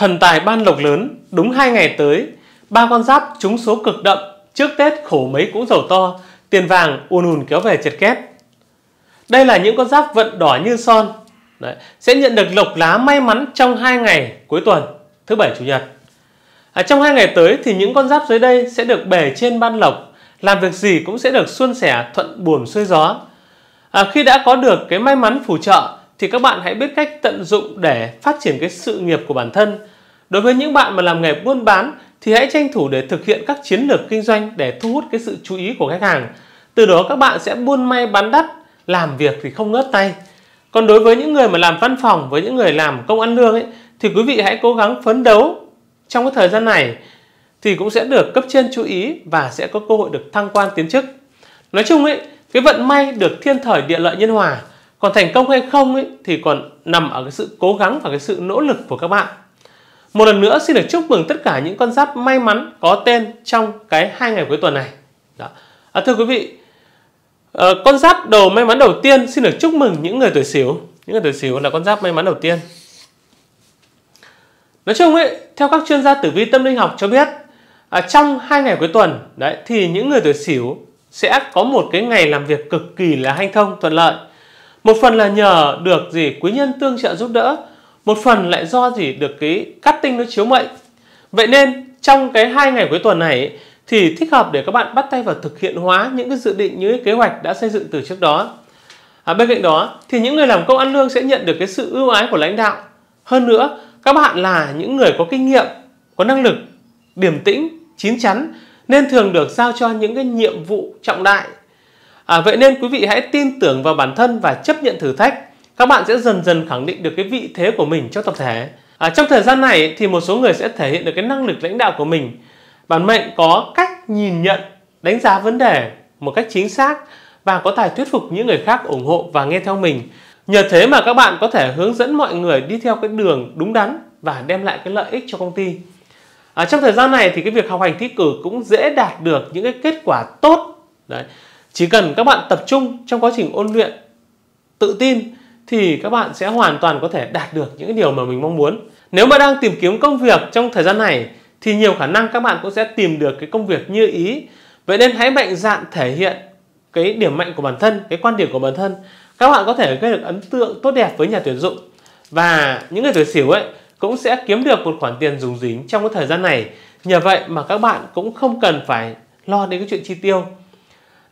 Thần tài ban lộc lớn, đúng hai ngày tới, ba con giáp trúng số cực đậm, trước Tết khổ mấy cũng giàu to, tiền vàng ùn ùn kéo về chật két. Đây là những con giáp vận đỏ như son, Đấy, sẽ nhận được lộc lá may mắn trong hai ngày cuối tuần, thứ bảy chủ nhật. À, trong hai ngày tới thì những con giáp dưới đây sẽ được bề trên ban lộc, làm việc gì cũng sẽ được suôn sẻ, thuận buồm xuôi gió. À, khi đã có được cái may mắn phù trợ thì các bạn hãy biết cách tận dụng để phát triển cái sự nghiệp của bản thân Đối với những bạn mà làm nghề buôn bán thì hãy tranh thủ để thực hiện các chiến lược kinh doanh để thu hút cái sự chú ý của khách hàng. Từ đó các bạn sẽ buôn may bán đắt, làm việc thì không ngớt tay. Còn đối với những người mà làm văn phòng, với những người làm công ăn lương ấy, thì quý vị hãy cố gắng phấn đấu trong cái thời gian này thì cũng sẽ được cấp trên chú ý và sẽ có cơ hội được thăng quan tiến chức. Nói chung ấy, cái vận may được thiên thời địa lợi nhân hòa, còn thành công hay không ấy thì còn nằm ở cái sự cố gắng và cái sự nỗ lực của các bạn. Một lần nữa xin được chúc mừng tất cả những con giáp may mắn có tên trong cái hai ngày cuối tuần này. Đó. À, thưa quý vị, à, con giáp đầu may mắn đầu tiên xin được chúc mừng những người tuổi xỉu, Những người tuổi xỉu là con giáp may mắn đầu tiên. Nói chung ấy, theo các chuyên gia tử vi tâm linh học cho biết, à, trong hai ngày cuối tuần đấy thì những người tuổi xỉu sẽ có một cái ngày làm việc cực kỳ là hanh thông thuận lợi. Một phần là nhờ được gì quý nhân tương trợ giúp đỡ một phần lại do gì được cái cắt tinh nó chiếu mệnh vậy nên trong cái hai ngày cuối tuần này thì thích hợp để các bạn bắt tay vào thực hiện hóa những cái dự định những cái kế hoạch đã xây dựng từ trước đó à, bên cạnh đó thì những người làm công ăn lương sẽ nhận được cái sự ưu ái của lãnh đạo hơn nữa các bạn là những người có kinh nghiệm có năng lực điềm tĩnh chín chắn nên thường được giao cho những cái nhiệm vụ trọng đại à, vậy nên quý vị hãy tin tưởng vào bản thân và chấp nhận thử thách các bạn sẽ dần dần khẳng định được cái vị thế của mình trong tập thể. À, trong thời gian này thì một số người sẽ thể hiện được cái năng lực lãnh đạo của mình. Bản mệnh có cách nhìn nhận, đánh giá vấn đề một cách chính xác và có tài thuyết phục những người khác ủng hộ và nghe theo mình. Nhờ thế mà các bạn có thể hướng dẫn mọi người đi theo cái đường đúng đắn và đem lại cái lợi ích cho công ty. À, trong thời gian này thì cái việc học hành thi cử cũng dễ đạt được những cái kết quả tốt. Đấy. Chỉ cần các bạn tập trung trong quá trình ôn luyện, tự tin thì các bạn sẽ hoàn toàn có thể đạt được những điều mà mình mong muốn. Nếu mà đang tìm kiếm công việc trong thời gian này thì nhiều khả năng các bạn cũng sẽ tìm được cái công việc như ý. Vậy nên hãy mạnh dạn thể hiện cái điểm mạnh của bản thân, cái quan điểm của bản thân. Các bạn có thể gây được ấn tượng tốt đẹp với nhà tuyển dụng và những người tuổi xỉu ấy cũng sẽ kiếm được một khoản tiền dùng dính trong cái thời gian này. Nhờ vậy mà các bạn cũng không cần phải lo đến cái chuyện chi tiêu.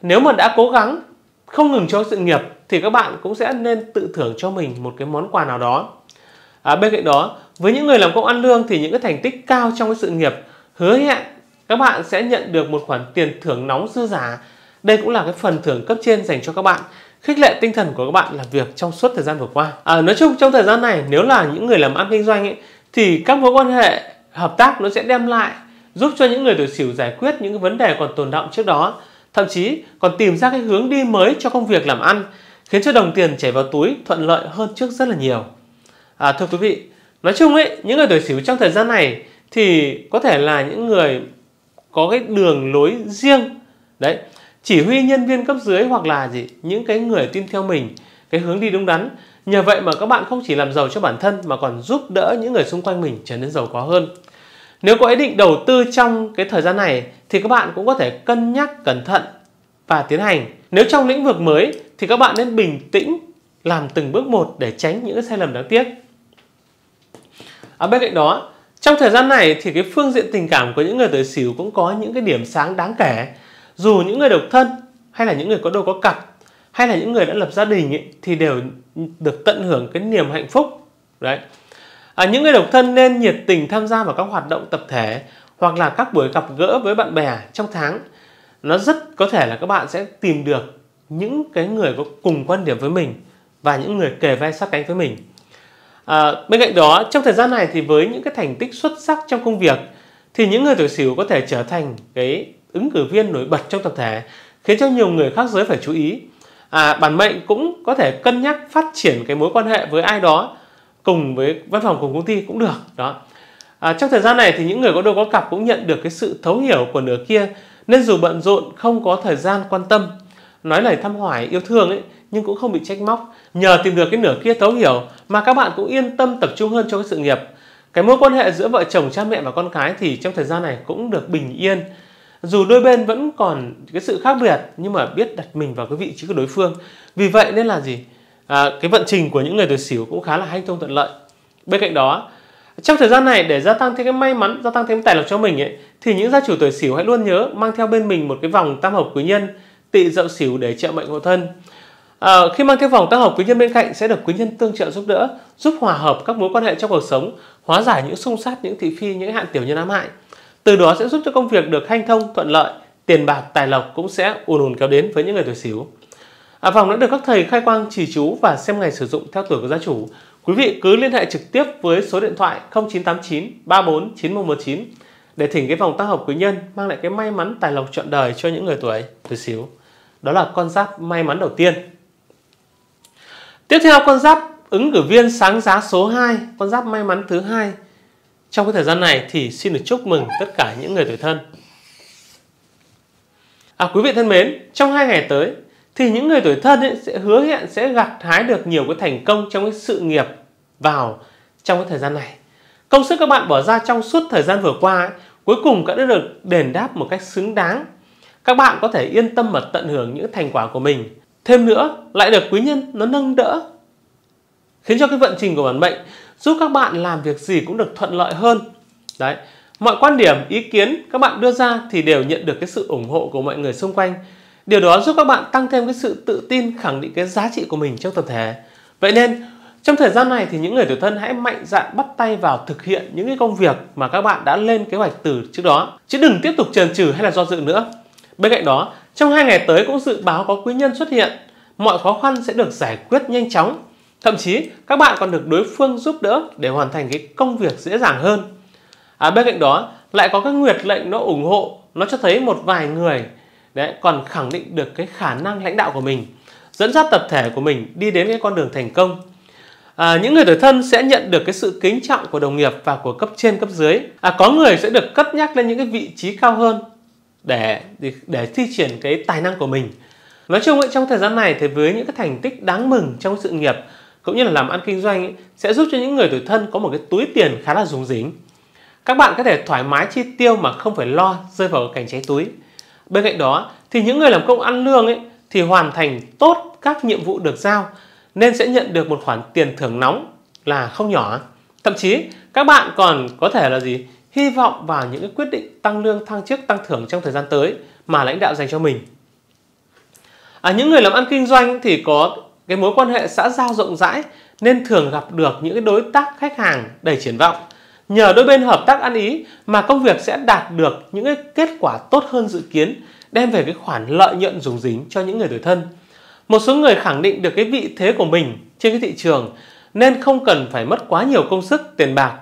Nếu mà đã cố gắng không ngừng cho sự nghiệp thì các bạn cũng sẽ nên tự thưởng cho mình một cái món quà nào đó. À, bên cạnh đó, với những người làm công ăn lương thì những cái thành tích cao trong cái sự nghiệp hứa hẹn các bạn sẽ nhận được một khoản tiền thưởng nóng dư giả. Đây cũng là cái phần thưởng cấp trên dành cho các bạn khích lệ tinh thần của các bạn làm việc trong suốt thời gian vừa qua. À, nói chung trong thời gian này nếu là những người làm ăn kinh doanh ấy, thì các mối quan hệ hợp tác nó sẽ đem lại giúp cho những người tuổi sửu giải quyết những cái vấn đề còn tồn động trước đó thậm chí còn tìm ra cái hướng đi mới cho công việc làm ăn khiến cho đồng tiền chảy vào túi thuận lợi hơn trước rất là nhiều. À, thưa quý vị, nói chung ấy, những người tuổi sửu trong thời gian này thì có thể là những người có cái đường lối riêng đấy chỉ huy nhân viên cấp dưới hoặc là gì những cái người tin theo mình cái hướng đi đúng đắn nhờ vậy mà các bạn không chỉ làm giàu cho bản thân mà còn giúp đỡ những người xung quanh mình trở nên giàu có hơn nếu có ý định đầu tư trong cái thời gian này thì các bạn cũng có thể cân nhắc cẩn thận và tiến hành nếu trong lĩnh vực mới thì các bạn nên bình tĩnh làm từng bước một để tránh những sai lầm đáng tiếc. À, bên cạnh đó, trong thời gian này thì cái phương diện tình cảm của những người tuổi Sửu cũng có những cái điểm sáng đáng kể. Dù những người độc thân hay là những người có đôi có cặp hay là những người đã lập gia đình ấy, thì đều được tận hưởng cái niềm hạnh phúc đấy à, những người độc thân nên nhiệt tình tham gia vào các hoạt động tập thể hoặc là các buổi gặp gỡ với bạn bè trong tháng nó rất có thể là các bạn sẽ tìm được những cái người có cùng quan điểm với mình và những người kề vai sát cánh với mình à, bên cạnh đó trong thời gian này thì với những cái thành tích xuất sắc trong công việc thì những người tuổi sửu có thể trở thành cái ứng cử viên nổi bật trong tập thể khiến cho nhiều người khác giới phải chú ý à, bản mệnh cũng có thể cân nhắc phát triển cái mối quan hệ với ai đó cùng với văn phòng cùng công ty cũng được đó à, trong thời gian này thì những người có đôi có cặp cũng nhận được cái sự thấu hiểu của nửa kia nên dù bận rộn không có thời gian quan tâm nói lời thăm hỏi yêu thương ấy nhưng cũng không bị trách móc nhờ tìm được cái nửa kia thấu hiểu mà các bạn cũng yên tâm tập trung hơn cho cái sự nghiệp cái mối quan hệ giữa vợ chồng cha mẹ và con cái thì trong thời gian này cũng được bình yên dù đôi bên vẫn còn cái sự khác biệt nhưng mà biết đặt mình vào cái vị trí của đối phương vì vậy nên là gì à, cái vận trình của những người tuổi xỉu cũng khá là hanh thông thuận lợi bên cạnh đó trong thời gian này để gia tăng thêm cái may mắn gia tăng thêm tài lộc cho mình ấy thì những gia chủ tuổi xỉu hãy luôn nhớ mang theo bên mình một cái vòng tam hợp quý nhân tị dậu xỉu để trợ mệnh hộ thân. À, khi mang theo vòng tác hợp quý nhân bên cạnh sẽ được quý nhân tương trợ giúp đỡ, giúp hòa hợp các mối quan hệ trong cuộc sống, hóa giải những xung sát, những thị phi, những hạn tiểu nhân ám hại. Từ đó sẽ giúp cho công việc được hanh thông, thuận lợi, tiền bạc, tài lộc cũng sẽ ùn ùn kéo đến với những người tuổi xỉu. À, vòng đã được các thầy khai quang chỉ chú và xem ngày sử dụng theo tuổi của gia chủ. Quý vị cứ liên hệ trực tiếp với số điện thoại 0989 34 9119 để thỉnh cái vòng tác hợp quý nhân mang lại cái may mắn tài lộc trọn đời cho những người tuổi tuổi xỉu đó là con giáp may mắn đầu tiên tiếp theo con giáp ứng cử viên sáng giá số 2 con giáp may mắn thứ hai trong cái thời gian này thì xin được chúc mừng tất cả những người tuổi thân à quý vị thân mến trong hai ngày tới thì những người tuổi thân ấy sẽ hứa hẹn sẽ gặt hái được nhiều cái thành công trong cái sự nghiệp vào trong cái thời gian này công sức các bạn bỏ ra trong suốt thời gian vừa qua ấy, cuối cùng đã được đền đáp một cách xứng đáng các bạn có thể yên tâm mà tận hưởng những thành quả của mình. Thêm nữa, lại được quý nhân nó nâng đỡ, khiến cho cái vận trình của bản mệnh giúp các bạn làm việc gì cũng được thuận lợi hơn. Đấy, mọi quan điểm, ý kiến các bạn đưa ra thì đều nhận được cái sự ủng hộ của mọi người xung quanh. Điều đó giúp các bạn tăng thêm cái sự tự tin khẳng định cái giá trị của mình trong tập thể. Vậy nên, trong thời gian này thì những người tuổi thân hãy mạnh dạn bắt tay vào thực hiện những cái công việc mà các bạn đã lên kế hoạch từ trước đó. Chứ đừng tiếp tục trần trừ hay là do dự nữa. Bên cạnh đó, trong hai ngày tới cũng dự báo có quý nhân xuất hiện, mọi khó khăn sẽ được giải quyết nhanh chóng. Thậm chí, các bạn còn được đối phương giúp đỡ để hoàn thành cái công việc dễ dàng hơn. À, bên cạnh đó, lại có cái nguyệt lệnh nó ủng hộ, nó cho thấy một vài người đấy còn khẳng định được cái khả năng lãnh đạo của mình, dẫn dắt tập thể của mình đi đến cái con đường thành công. À, những người tuổi thân sẽ nhận được cái sự kính trọng của đồng nghiệp và của cấp trên cấp dưới. À, có người sẽ được cất nhắc lên những cái vị trí cao hơn để để thi triển cái tài năng của mình nói chung ấy, trong thời gian này thì với những cái thành tích đáng mừng trong sự nghiệp cũng như là làm ăn kinh doanh ấy, sẽ giúp cho những người tuổi thân có một cái túi tiền khá là rủng dính các bạn có thể thoải mái chi tiêu mà không phải lo rơi vào cảnh cháy túi bên cạnh đó thì những người làm công ăn lương ấy thì hoàn thành tốt các nhiệm vụ được giao nên sẽ nhận được một khoản tiền thưởng nóng là không nhỏ thậm chí các bạn còn có thể là gì hy vọng vào những cái quyết định tăng lương, thăng chức, tăng thưởng trong thời gian tới mà lãnh đạo dành cho mình. À, những người làm ăn kinh doanh thì có cái mối quan hệ xã giao rộng rãi nên thường gặp được những cái đối tác khách hàng đầy triển vọng. Nhờ đôi bên hợp tác ăn ý mà công việc sẽ đạt được những cái kết quả tốt hơn dự kiến, đem về cái khoản lợi nhuận dùng dính cho những người tuổi thân. Một số người khẳng định được cái vị thế của mình trên cái thị trường nên không cần phải mất quá nhiều công sức, tiền bạc.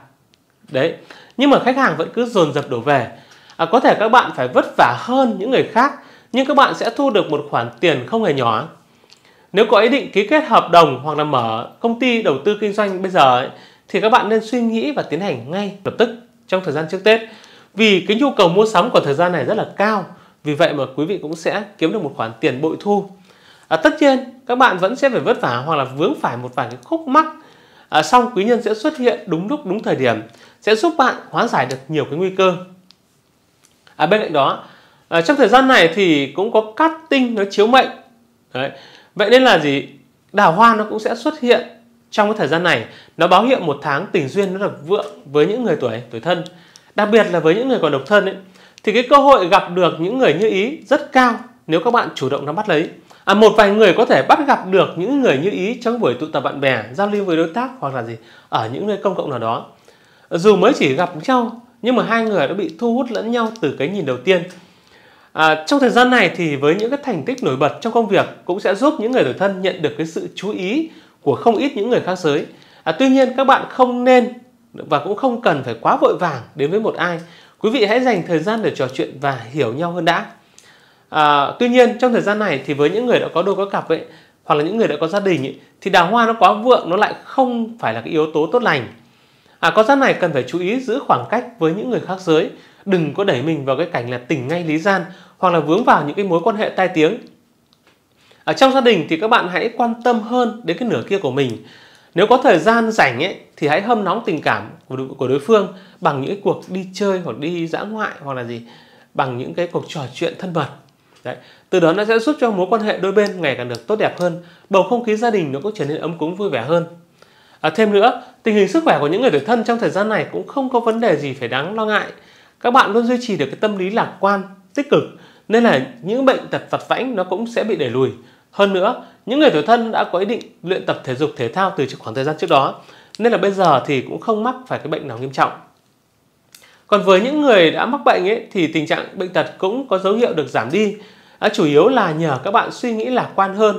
Đấy, nhưng mà khách hàng vẫn cứ dồn dập đổ về à, có thể các bạn phải vất vả hơn những người khác nhưng các bạn sẽ thu được một khoản tiền không hề nhỏ nếu có ý định ký kết hợp đồng hoặc là mở công ty đầu tư kinh doanh bây giờ ấy, thì các bạn nên suy nghĩ và tiến hành ngay lập tức trong thời gian trước Tết vì cái nhu cầu mua sắm của thời gian này rất là cao vì vậy mà quý vị cũng sẽ kiếm được một khoản tiền bội thu à, tất nhiên các bạn vẫn sẽ phải vất vả hoặc là vướng phải một vài cái khúc mắc à, song quý nhân sẽ xuất hiện đúng lúc đúng thời điểm sẽ giúp bạn hóa giải được nhiều cái nguy cơ à, bên cạnh đó à, trong thời gian này thì cũng có cát tinh nó chiếu mệnh Đấy. vậy nên là gì đào hoa nó cũng sẽ xuất hiện trong cái thời gian này nó báo hiệu một tháng tình duyên nó là vượng với những người tuổi tuổi thân đặc biệt là với những người còn độc thân ấy, thì cái cơ hội gặp được những người như ý rất cao nếu các bạn chủ động nắm bắt lấy à, một vài người có thể bắt gặp được những người như ý trong buổi tụ tập bạn bè giao lưu với đối tác hoặc là gì ở những nơi công cộng nào đó dù mới chỉ gặp nhau nhưng mà hai người đã bị thu hút lẫn nhau từ cái nhìn đầu tiên à, trong thời gian này thì với những cái thành tích nổi bật trong công việc cũng sẽ giúp những người tuổi thân nhận được cái sự chú ý của không ít những người khác giới à, tuy nhiên các bạn không nên và cũng không cần phải quá vội vàng đến với một ai quý vị hãy dành thời gian để trò chuyện và hiểu nhau hơn đã à, tuy nhiên trong thời gian này thì với những người đã có đôi có cặp ấy hoặc là những người đã có gia đình ấy, thì đào hoa nó quá vượng nó lại không phải là cái yếu tố tốt lành À, con giáp này cần phải chú ý giữ khoảng cách với những người khác giới, đừng có đẩy mình vào cái cảnh là tình ngay lý gian hoặc là vướng vào những cái mối quan hệ tai tiếng. Ở trong gia đình thì các bạn hãy quan tâm hơn đến cái nửa kia của mình. Nếu có thời gian rảnh ấy thì hãy hâm nóng tình cảm của đối, phương bằng những cái cuộc đi chơi hoặc đi dã ngoại hoặc là gì, bằng những cái cuộc trò chuyện thân mật. Đấy. Từ đó nó sẽ giúp cho mối quan hệ đôi bên ngày càng được tốt đẹp hơn, bầu không khí gia đình nó cũng trở nên ấm cúng vui vẻ hơn. À, thêm nữa, tình hình sức khỏe của những người tuổi thân trong thời gian này cũng không có vấn đề gì phải đáng lo ngại. Các bạn luôn duy trì được cái tâm lý lạc quan, tích cực nên là những bệnh tật vặt vãnh nó cũng sẽ bị đẩy lùi. Hơn nữa, những người tuổi thân đã có ý định luyện tập thể dục thể thao từ khoảng thời gian trước đó nên là bây giờ thì cũng không mắc phải cái bệnh nào nghiêm trọng. Còn với những người đã mắc bệnh ấy thì tình trạng bệnh tật cũng có dấu hiệu được giảm đi. À, chủ yếu là nhờ các bạn suy nghĩ lạc quan hơn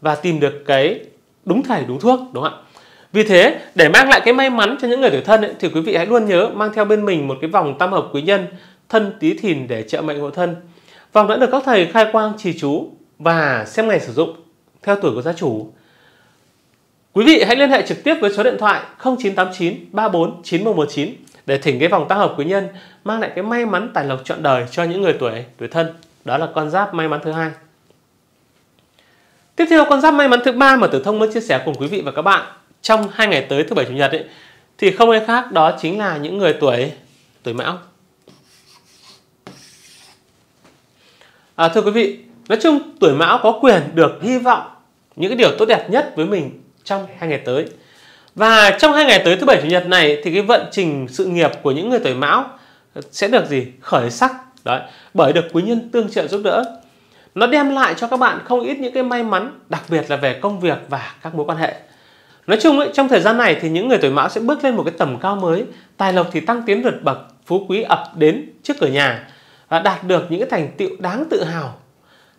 và tìm được cái đúng thầy đúng thuốc đúng không ạ? Vì thế, để mang lại cái may mắn cho những người tuổi thân ấy, thì quý vị hãy luôn nhớ mang theo bên mình một cái vòng tam hợp quý nhân thân tí thìn để trợ mệnh hộ thân. Vòng đã được các thầy khai quang trì chú và xem ngày sử dụng theo tuổi của gia chủ. Quý vị hãy liên hệ trực tiếp với số điện thoại 0989 34 9119 để thỉnh cái vòng tam hợp quý nhân mang lại cái may mắn tài lộc trọn đời cho những người tuổi tuổi thân. Đó là con giáp may mắn thứ hai. Tiếp theo con giáp may mắn thứ ba mà Tử Thông mới chia sẻ cùng quý vị và các bạn trong hai ngày tới thứ bảy chủ nhật ấy, thì không ai khác đó chính là những người tuổi tuổi mão à, thưa quý vị nói chung tuổi mão có quyền được hy vọng những cái điều tốt đẹp nhất với mình trong hai ngày tới và trong hai ngày tới thứ bảy chủ nhật này thì cái vận trình sự nghiệp của những người tuổi mão sẽ được gì khởi sắc đấy bởi được quý nhân tương trợ giúp đỡ nó đem lại cho các bạn không ít những cái may mắn đặc biệt là về công việc và các mối quan hệ Nói chung ấy, trong thời gian này thì những người tuổi mão sẽ bước lên một cái tầm cao mới, tài lộc thì tăng tiến vượt bậc, phú quý ập đến trước cửa nhà và đạt được những cái thành tựu đáng tự hào.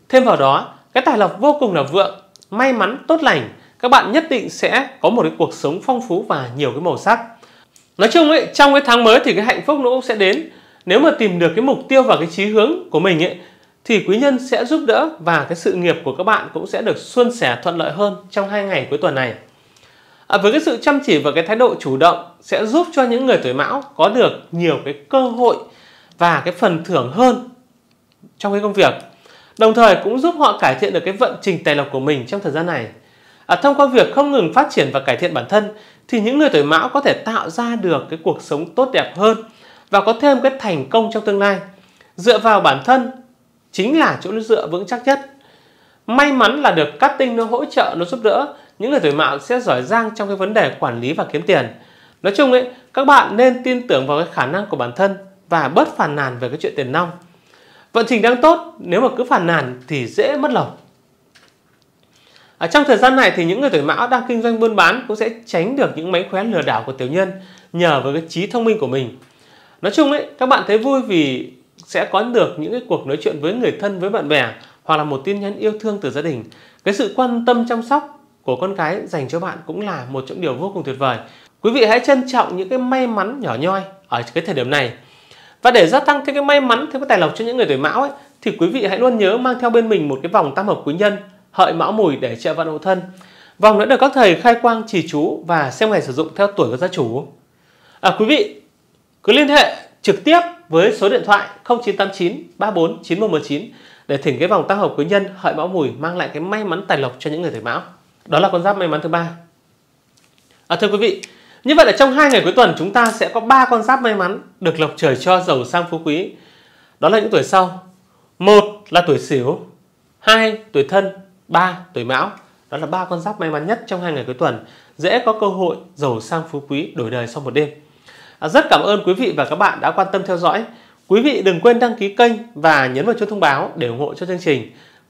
Thêm vào đó, cái tài lộc vô cùng là vượng, may mắn, tốt lành, các bạn nhất định sẽ có một cái cuộc sống phong phú và nhiều cái màu sắc. Nói chung ấy, trong cái tháng mới thì cái hạnh phúc nó cũng sẽ đến. Nếu mà tìm được cái mục tiêu và cái chí hướng của mình ấy, thì quý nhân sẽ giúp đỡ và cái sự nghiệp của các bạn cũng sẽ được suôn sẻ thuận lợi hơn trong hai ngày cuối tuần này à, với cái sự chăm chỉ và cái thái độ chủ động sẽ giúp cho những người tuổi mão có được nhiều cái cơ hội và cái phần thưởng hơn trong cái công việc đồng thời cũng giúp họ cải thiện được cái vận trình tài lộc của mình trong thời gian này à, thông qua việc không ngừng phát triển và cải thiện bản thân thì những người tuổi mão có thể tạo ra được cái cuộc sống tốt đẹp hơn và có thêm cái thành công trong tương lai dựa vào bản thân chính là chỗ dựa vững chắc nhất may mắn là được các tinh nó hỗ trợ nó giúp đỡ những người tuổi mão sẽ giỏi giang trong cái vấn đề quản lý và kiếm tiền. Nói chung ấy, các bạn nên tin tưởng vào cái khả năng của bản thân và bớt phàn nàn về cái chuyện tiền nong. Vận trình đang tốt, nếu mà cứ phàn nàn thì dễ mất lòng. Ở trong thời gian này thì những người tuổi mão đang kinh doanh buôn bán cũng sẽ tránh được những máy khóe lừa đảo của tiểu nhân nhờ với cái trí thông minh của mình. Nói chung ấy, các bạn thấy vui vì sẽ có được những cái cuộc nói chuyện với người thân, với bạn bè hoặc là một tin nhắn yêu thương từ gia đình. Cái sự quan tâm chăm sóc của con cái dành cho bạn cũng là một trong điều vô cùng tuyệt vời. Quý vị hãy trân trọng những cái may mắn nhỏ nhoi ở cái thời điểm này. Và để gia tăng cái, cái may mắn thêm cái tài lộc cho những người tuổi mão ấy, thì quý vị hãy luôn nhớ mang theo bên mình một cái vòng tam hợp quý nhân hợi mão mùi để trợ vận hộ thân. Vòng đã được các thầy khai quang chỉ chú và xem ngày sử dụng theo tuổi của gia chủ. À, quý vị cứ liên hệ trực tiếp với số điện thoại 0989 34 9119 để thỉnh cái vòng tam hợp quý nhân hợi mão mùi mang lại cái may mắn tài lộc cho những người tuổi mão đó là con giáp may mắn thứ ba à, thưa quý vị như vậy là trong hai ngày cuối tuần chúng ta sẽ có ba con giáp may mắn được lộc trời cho giàu sang phú quý đó là những tuổi sau một là tuổi sửu hai tuổi thân ba tuổi mão đó là ba con giáp may mắn nhất trong hai ngày cuối tuần dễ có cơ hội giàu sang phú quý đổi đời sau một đêm à, rất cảm ơn quý vị và các bạn đã quan tâm theo dõi quý vị đừng quên đăng ký kênh và nhấn vào chuông thông báo để ủng hộ cho chương trình